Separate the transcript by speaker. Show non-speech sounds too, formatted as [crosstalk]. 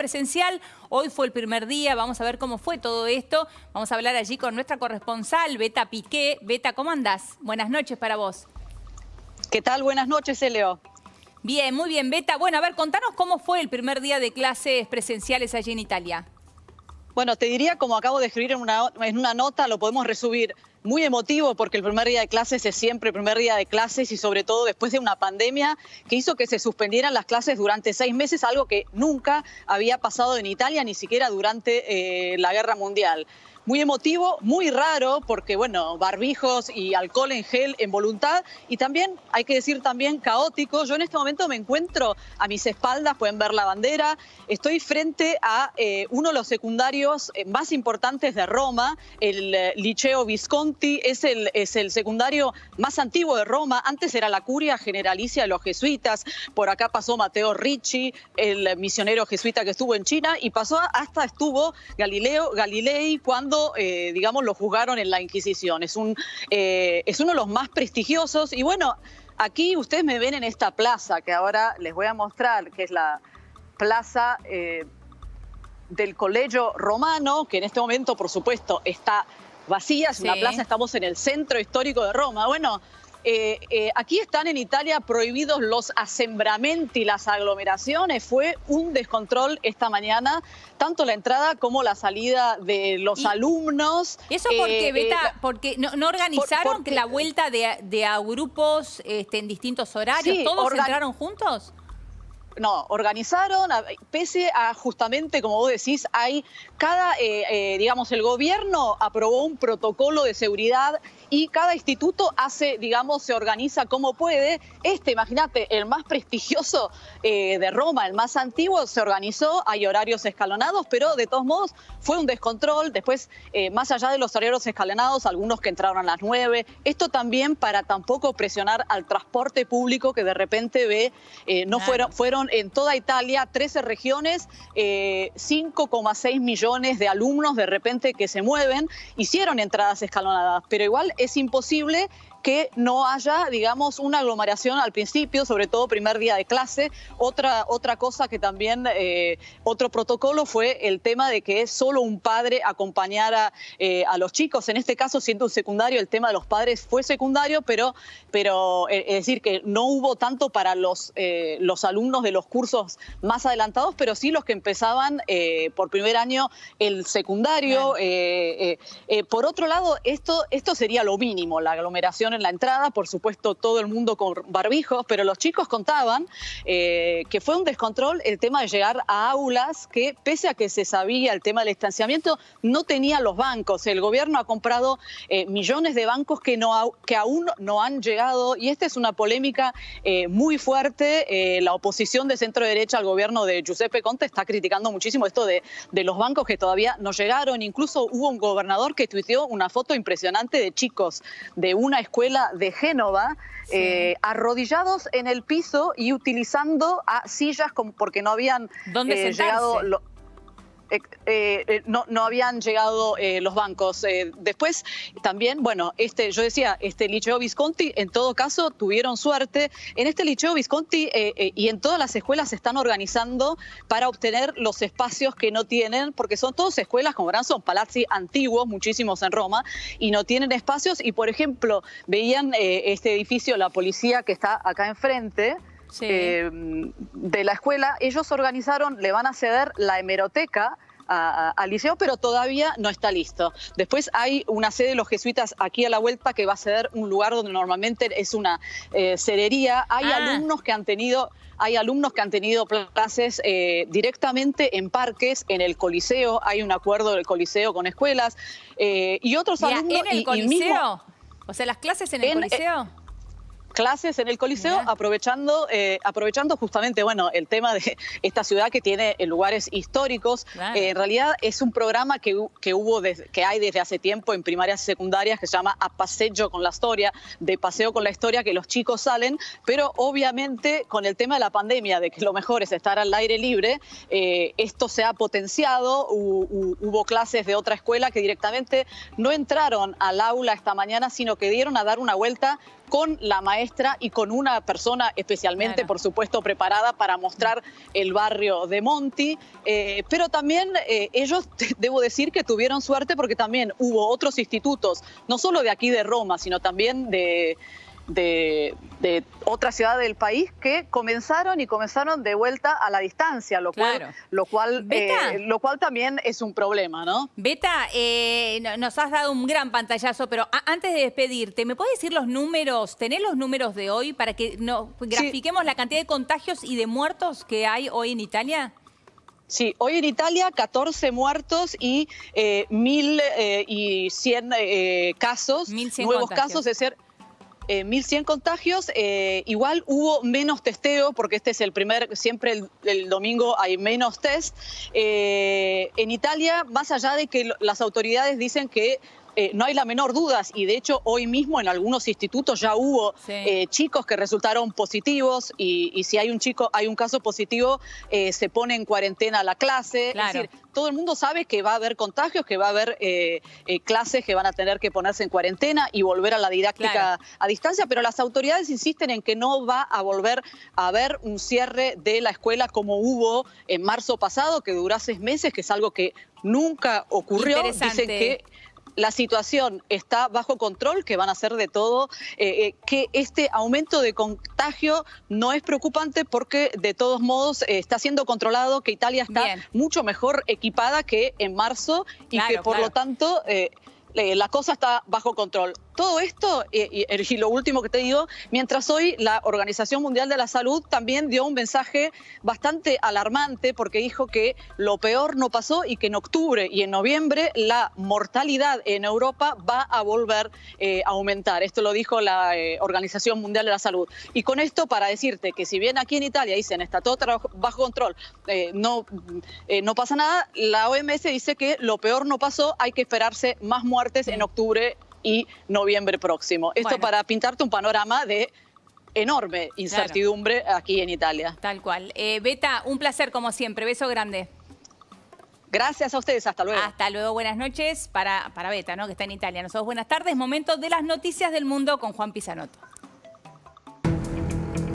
Speaker 1: presencial. Hoy fue el primer día, vamos a ver cómo fue todo esto. Vamos a hablar allí con nuestra corresponsal, Beta Piqué. Beta, ¿cómo andás? Buenas noches para vos. ¿Qué tal? Buenas noches, Eleo. Bien, muy bien, Beta. Bueno, a ver, contanos cómo fue el primer día de clases presenciales allí en Italia. Bueno, te diría, como acabo de escribir en una, en una nota, lo podemos resumir muy emotivo porque el primer día de clases es siempre el primer día de clases y sobre todo después de una pandemia que hizo que se suspendieran las clases durante seis meses, algo que nunca había pasado en Italia, ni siquiera durante eh, la guerra mundial muy emotivo, muy raro, porque bueno, barbijos y alcohol en gel en voluntad y también, hay que decir también, caótico. Yo en este momento me encuentro a mis espaldas, pueden ver la bandera, estoy frente a eh, uno de los secundarios eh, más importantes de Roma, el eh, Liceo Visconti, es el, es el secundario más antiguo de Roma, antes era la curia generalicia de los jesuitas, por acá pasó Mateo Ricci, el misionero jesuita que estuvo en China y pasó hasta estuvo Galileo Galilei cuando eh, digamos, lo juzgaron en la Inquisición. Es, un, eh, es uno de los más prestigiosos y bueno, aquí ustedes me ven en esta plaza que ahora les voy a mostrar, que es la plaza eh, del Colegio Romano, que en este momento, por supuesto, está vacía, es una plaza, estamos en el centro histórico de Roma. Bueno, eh, eh, aquí están en Italia prohibidos los y las aglomeraciones. Fue un descontrol esta mañana, tanto la entrada como la salida de los alumnos. ¿Eso porque, eh, Beta, eh, porque no, organizaron la vuelta de, a grupos este, en distintos horarios? ¿Todos entraron juntos? no, organizaron, pese a justamente, como vos decís, hay cada, eh, eh, digamos, el gobierno aprobó un protocolo de seguridad y cada instituto hace, digamos, se organiza como puede. Este, imagínate, el más prestigioso eh, de Roma, el más antiguo, se organizó, hay horarios escalonados, pero de todos modos fue un descontrol. Después, más allá de los horarios escalonados, algunos que entraron a las 9. Esto también para tampoco presionar al transporte público que de repente ve, no fueron, fueron en toda Italia, 13 regiones, 5,6 eh, millones de alumnos de repente que se mueven, hicieron entradas escalonadas, pero igual es imposible que no haya, digamos, una aglomeración al principio, sobre todo primer día de clase. Otra, otra cosa que también, eh, otro protocolo fue el tema de que solo un padre acompañara eh, a los chicos. En este caso, siendo un secundario, el tema de los padres fue secundario, pero, pero eh, es decir, que no hubo tanto para los, los alumnos de los cursos más adelantados, pero sí los que empezaban por primer año el secundario. por otro lado, esto, esto sería lo mínimo, la aglomeración en la entrada, por supuesto todo el mundo con barbijos, pero los chicos contaban eh, que fue un descontrol el tema de llegar a aulas que, pese a que se sabía el tema del estanciamiento, no tenía los bancos. El gobierno ha comprado eh, millones de bancos que, no, aún no han llegado y esta es una polémica eh, muy fuerte. la oposición de centro derecha al gobierno de Giuseppe Conte está criticando muchísimo esto de, de los bancos que todavía no llegaron. Incluso hubo un gobernador que tuiteó una foto impresionante de chicos de una escuela de Génova, eh, arrodillados en el piso y utilizando a sillas como porque no habían eh, llegado... Lo, eh, eh, no, habían llegado eh, los bancos. después también, bueno, este, yo decía, este Liceo Visconti, en todo caso, tuvieron suerte. En este Liceo Visconti y en todas las escuelas se están organizando para obtener los espacios que no tienen, porque son todas escuelas, como verán, son palazzi antiguos, muchísimos en Roma, y no tienen espacios. Y, por ejemplo, veían este edificio, la policía que está acá enfrente, eh, de la escuela, ellos organizaron, le van a ceder la hemeroteca al liceo, pero todavía no está listo. Después hay una sede de los jesuitas aquí a la vuelta que va a ceder un lugar donde normalmente es una eh, cedería Hay ah. alumnos que han tenido... Hay alumnos que han tenido clases eh, directamente en parques, en el Coliseo, hay un acuerdo del Coliseo con escuelas, y otros ¿En el Coliseo? o sea, las clases en el Coliseo clases en el Coliseo, aprovechando, eh, aprovechando justamente bueno, el tema de esta ciudad que tiene eh, lugares históricos. Eh, en realidad es un programa que, hubo que hay desde hace tiempo en primarias y secundarias que se llama A Paseo con la Historia, de Paseo con la Historia, que los chicos salen, pero obviamente con el tema de la pandemia, de que lo mejor es estar al aire libre, esto se ha potenciado, hubo clases de otra escuela que directamente no entraron al aula esta mañana, sino que dieron a dar una vuelta con la maestra y con una persona especialmente, por supuesto, preparada para mostrar el barrio de Monti. Eh, pero también eh, ellos, [laughs] debo decir que tuvieron suerte porque también hubo otros institutos, no solo de aquí de Roma, sino también de de, otra ciudad del país que comenzaron y comenzaron de vuelta a la distancia, lo cual, eh, lo cual, también es un problema, ¿no? Beta, eh, nos has dado un gran pantallazo, pero antes de despedirte, ¿me puedes decir los números? ¿Tenés los números de hoy para que no, grafiquemos la cantidad de contagios y de muertos que hay hoy en Italia? Sí, hoy en Italia 14 muertos y 1.100 eh, casos, nuevos casos, de ser... 1.100 eh, contagios, eh, igual hubo menos testeo, porque este es el primer, siempre el domingo hay menos test. Eh, en Italia, más allá de que las autoridades dicen que eh, no hay la menor duda, y de hecho hoy mismo en algunos institutos ya hubo eh, chicos que resultaron positivos y, si hay un chico, hay un caso positivo, eh, se pone en cuarentena la clase. Es decir, todo el mundo sabe que va a haber contagios, que va a haber clases que van a tener que ponerse en cuarentena y volver a la didáctica a distancia, pero las autoridades insisten en que no va a volver a haber un cierre de la escuela como hubo en marzo pasado, que duró seis meses, que es algo que nunca ocurrió. Dicen que la situación está bajo control, que van a hacer de todo, eh, eh, que este aumento de contagio no es preocupante porque de todos modos eh, está siendo controlado, que Italia está mucho mejor equipada que en marzo y que por lo tanto... Eh, la cosa está bajo control. Todo esto, eh, y, lo último que te digo, mientras hoy la Organización Mundial de la Salud también dio un mensaje bastante alarmante porque dijo que lo peor no pasó y que en octubre y en noviembre la mortalidad en Europa va a volver eh, a aumentar. Esto lo dijo la Organización Mundial de la Salud. Y con esto para decirte que si bien aquí en Italia dicen está todo bajo control, no, no pasa nada, la OMS dice que lo peor no pasó, hay que esperarse más muertes martes, en octubre y noviembre próximo. Esto para pintarte un panorama de enorme incertidumbre aquí en Italia. Tal cual. Eh, Beta, un placer como siempre. Beso grande. Gracias a ustedes, hasta luego. Hasta luego, buenas noches para, para Beta, ¿no? que está en Italia. Nosotros buenas tardes, momento de las noticias del mundo con Juan Pizanotto.